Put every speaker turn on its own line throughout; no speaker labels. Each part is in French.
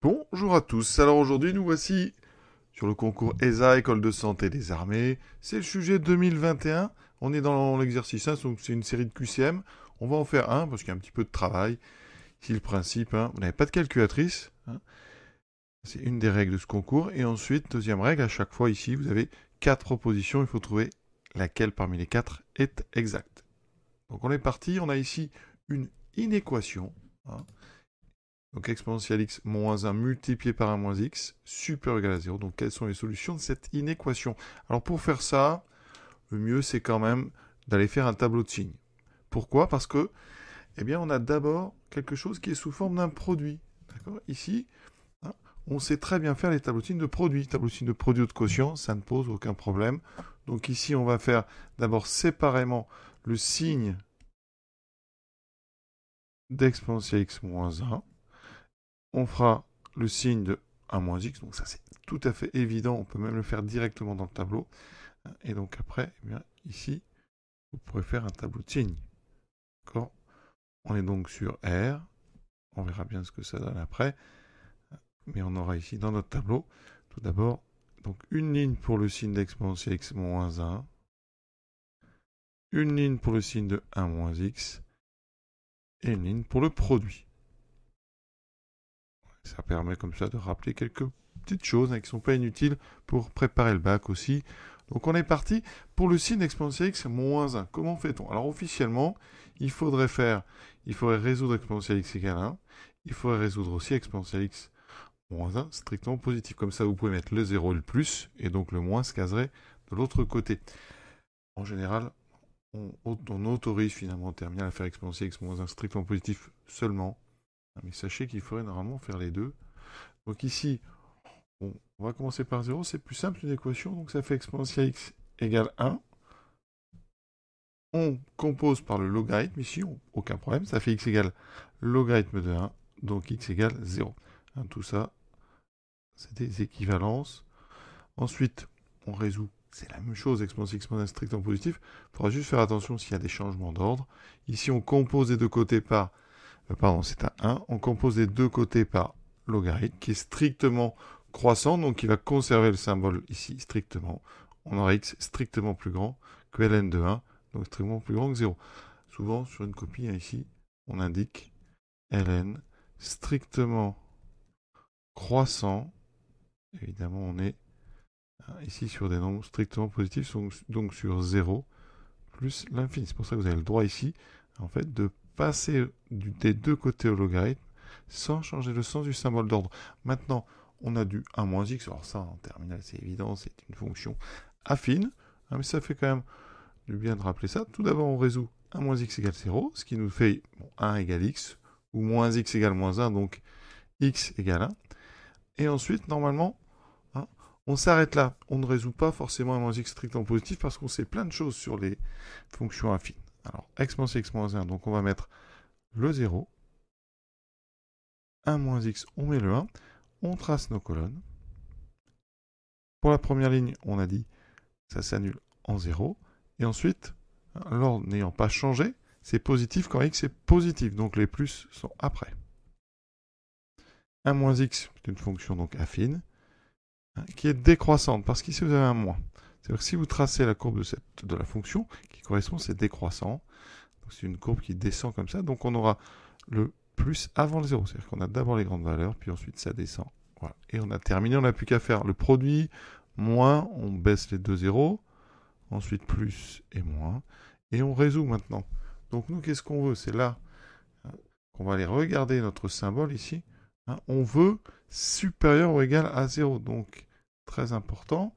Bonjour à tous, alors aujourd'hui nous voici sur le concours ESA École de Santé des Armées, c'est le sujet 2021, on est dans l'exercice 1, donc c'est une série de QCM, on va en faire un parce qu'il y a un petit peu de travail, c'est le principe, hein. vous n'avez pas de calculatrice, hein. c'est une des règles de ce concours, et ensuite, deuxième règle, à chaque fois ici vous avez quatre propositions, il faut trouver laquelle parmi les quatre est exacte. Donc on est parti, on a ici une inéquation, hein. Donc exponentielle x moins 1 multiplié par 1 moins x, super égal à 0. Donc quelles sont les solutions de cette inéquation Alors pour faire ça, le mieux c'est quand même d'aller faire un tableau de signes. Pourquoi Parce que, eh bien, on a d'abord quelque chose qui est sous forme d'un produit. D'accord Ici, hein, on sait très bien faire les tableaux de signes de produits. Tableau de signes de produits ou de quotient, ça ne pose aucun problème. Donc ici, on va faire d'abord séparément le signe d'exponentielle x moins 1 on fera le signe de 1 moins x, donc ça c'est tout à fait évident, on peut même le faire directement dans le tableau. Et donc après, eh bien, ici, vous pourrez faire un tableau de signes. On est donc sur R, on verra bien ce que ça donne après, mais on aura ici dans notre tableau, tout d'abord, donc une ligne pour le signe d'exponentiel x moins 1, une ligne pour le signe de 1 moins x, et une ligne pour le produit ça permet comme ça de rappeler quelques petites choses hein, qui ne sont pas inutiles pour préparer le bac aussi. Donc on est parti pour le signe exponentielle x moins 1. Comment fait-on Alors officiellement, il faudrait faire, il faudrait résoudre exponentielle x égale 1. Il faudrait résoudre aussi exponentielle x moins 1 strictement positif. Comme ça, vous pouvez mettre le 0 et le plus, et donc le moins se caserait de l'autre côté. En général, on, autorise finalement au à faire exponentielle x moins 1 strictement positif seulement ah, mais sachez qu'il faudrait normalement faire les deux. Donc ici, on va commencer par 0, c'est plus simple une équation, donc ça fait exponentielle x égale 1. On compose par le logarithme ici, aucun problème, ça fait x égale logarithme de 1, donc x égale 0. Hein, tout ça, c'est des équivalences. Ensuite, on résout, c'est la même chose, exponentielle x moins strict en positif. Il faudra juste faire attention s'il y a des changements d'ordre. Ici, on compose des deux côtés par euh, pardon, c'est un 1. On compose les deux côtés par logarithme qui est strictement croissant, donc il va conserver le symbole ici strictement. On aura x strictement plus grand que ln de 1, donc strictement plus grand que 0. Souvent, sur une copie, hein, ici, on indique ln strictement croissant. Évidemment, on est hein, ici sur des nombres strictement positifs, donc sur 0 plus l'infini. C'est pour ça que vous avez le droit ici, en fait, de passer des deux côtés au logarithme sans changer le sens du symbole d'ordre. Maintenant, on a du 1 moins x, alors ça en terminale c'est évident, c'est une fonction affine, ah, mais ça fait quand même du bien de rappeler ça. Tout d'abord on résout 1 moins x égale 0, ce qui nous fait 1 égale x, ou moins x égale moins 1, donc x égale 1. Et ensuite, normalement, hein, on s'arrête là. On ne résout pas forcément 1 moins x strictement positif parce qu'on sait plein de choses sur les fonctions affines. Alors, x moins x moins 1, donc on va mettre le 0. 1 moins x, on met le 1. On trace nos colonnes. Pour la première ligne, on a dit ça s'annule en 0. Et ensuite, l'ordre n'ayant pas changé, c'est positif quand x est positif, donc les plus sont après. 1 moins x, c'est une fonction donc affine, hein, qui est décroissante, parce qu'ici vous avez un moins. C'est-à-dire que si vous tracez la courbe de, cette, de la fonction qui correspond, c'est décroissant. C'est une courbe qui descend comme ça. Donc on aura le plus avant le 0. C'est-à-dire qu'on a d'abord les grandes valeurs, puis ensuite ça descend. Voilà. Et on a terminé, on n'a plus qu'à faire le produit, moins, on baisse les deux zéros, ensuite plus et moins, et on résout maintenant. Donc nous, qu'est-ce qu'on veut C'est là hein, qu'on va aller regarder notre symbole ici. Hein. on veut supérieur ou égal à 0. Donc, très important,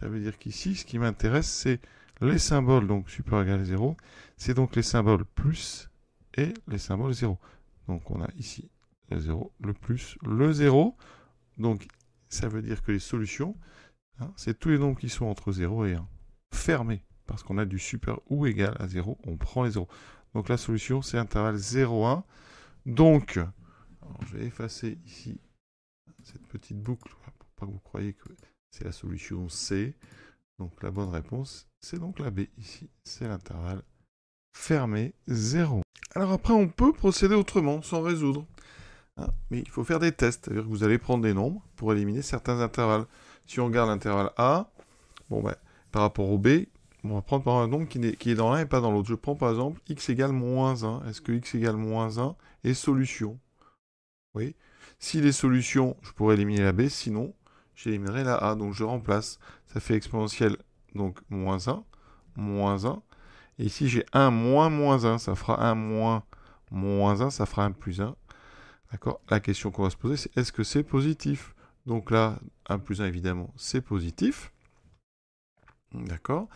ça veut dire qu'ici, ce qui m'intéresse, c'est les symboles, donc super égal à 0. C'est donc les symboles plus et les symboles 0. Donc on a ici le 0, le plus, le 0. Donc ça veut dire que les solutions, hein, c'est tous les nombres qui sont entre 0 et 1. Fermés, parce qu'on a du super ou égal à 0, on prend les 0. Donc la solution, c'est intervalle 0, 1. Donc, je vais effacer ici cette petite boucle, pour pas que vous croyez que c'est la solution C. Donc la bonne réponse, c'est donc la B ici. C'est l'intervalle fermé 0. Alors après, on peut procéder autrement, sans résoudre. Hein. mais il faut faire des tests, c'est-à-dire que vous allez prendre des nombres pour éliminer certains intervalles. Si on regarde l'intervalle A, bon ben, par rapport au B, on va prendre par un nombre qui est, dans l'un et pas dans l'autre. Je prends par exemple x égale moins 1. Est-ce que x égale moins 1 est solution Oui. S'il est solution, je pourrais éliminer la B, sinon, j'éliminerai la a, donc je remplace. Ça fait exponentielle, donc moins 1, moins 1. Et ici, j'ai 1 moins moins 1, ça fera 1 moins moins 1, ça fera 1 plus 1. D'accord La question qu'on va se poser, c'est est-ce que c'est positif Donc là, 1 plus 1, évidemment, c'est positif. D'accord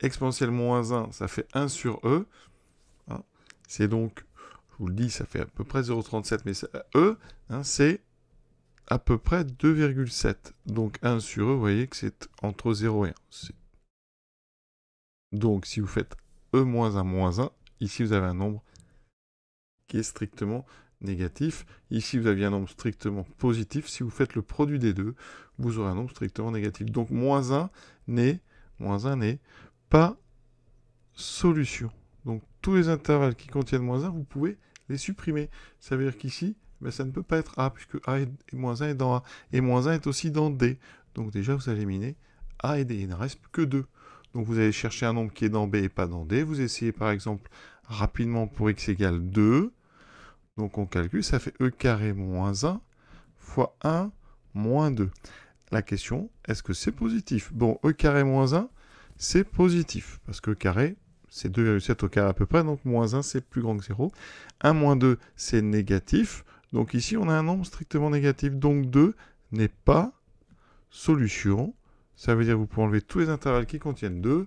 Exponentielle moins 1, ça fait 1 sur E. Hein c'est donc, je vous le dis, ça fait à peu près 0,37, mais E, hein, c'est à peu près 2,7. Donc 1 sur E, vous voyez que c'est entre 0 et 1. Donc si vous faites E moins 1 moins 1, ici vous avez un nombre qui est strictement négatif. Ici vous aviez un nombre strictement positif. Si vous faites le produit des deux, vous aurez un nombre strictement négatif. Donc moins 1 n'est moins 1 n'est pas solution. Donc tous les intervalles qui contiennent moins 1, vous pouvez les supprimer. Ça veut dire qu'ici, mais ça ne peut pas être A, puisque A et moins 1 est dans A, et moins 1 est aussi dans D. Donc déjà, vous allez miner A et D, il ne reste que 2. Donc vous allez chercher un nombre qui est dans B et pas dans D, vous essayez par exemple rapidement pour x égale 2, donc on calcule, ça fait E carré moins 1 fois 1 moins 2. La question, est-ce que c'est positif Bon, E carré moins 1, c'est positif, parce que E carré, c'est 2,7 au carré à peu près, donc moins 1 c'est plus grand que 0. 1 moins 2 c'est négatif, donc ici, on a un nombre strictement négatif. Donc 2 n'est pas solution. Ça veut dire que vous pouvez enlever tous les intervalles qui contiennent 2.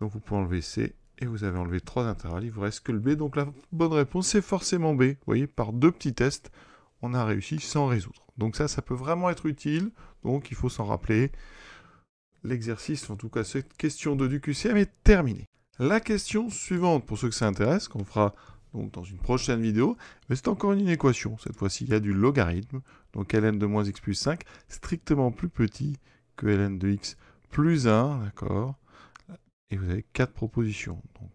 Donc vous pouvez enlever C et vous avez enlevé 3 intervalles. Il vous reste que le B. Donc la bonne réponse, c'est forcément B. Vous voyez, par deux petits tests, on a réussi sans résoudre. Donc ça, ça peut vraiment être utile. Donc il faut s'en rappeler. L'exercice, en tout cas cette question de du QCM, est terminée. La question suivante, pour ceux que ça intéresse, qu'on fera donc dans une prochaine vidéo, mais c'est encore une équation. Cette fois-ci, il y a du logarithme. Donc ln de moins x plus 5, strictement plus petit que ln de x plus 1, d'accord Et vous avez quatre propositions. Donc,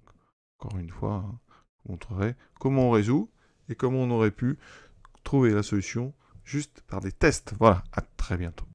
encore une fois, hein, je vous montrerai comment on résout et comment on aurait pu trouver la solution juste par des tests. Voilà, à très bientôt.